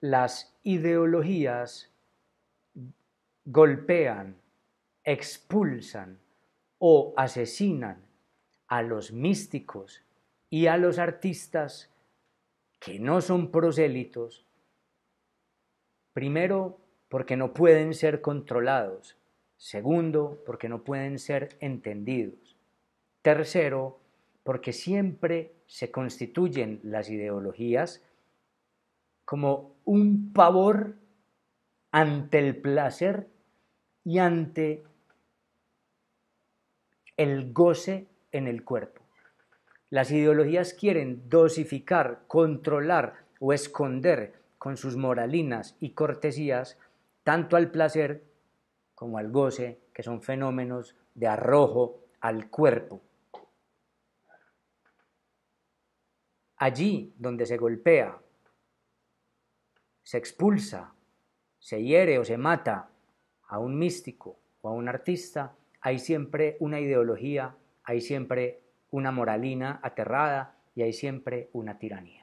las ideologías golpean, expulsan o asesinan a los místicos y a los artistas que no son prosélitos, primero porque no pueden ser controlados, segundo porque no pueden ser entendidos, tercero porque siempre se constituyen las ideologías como un pavor ante el placer y ante el goce en el cuerpo. Las ideologías quieren dosificar, controlar o esconder con sus moralinas y cortesías tanto al placer como al goce, que son fenómenos de arrojo al cuerpo. Allí donde se golpea se expulsa, se hiere o se mata a un místico o a un artista, hay siempre una ideología, hay siempre una moralina aterrada y hay siempre una tiranía.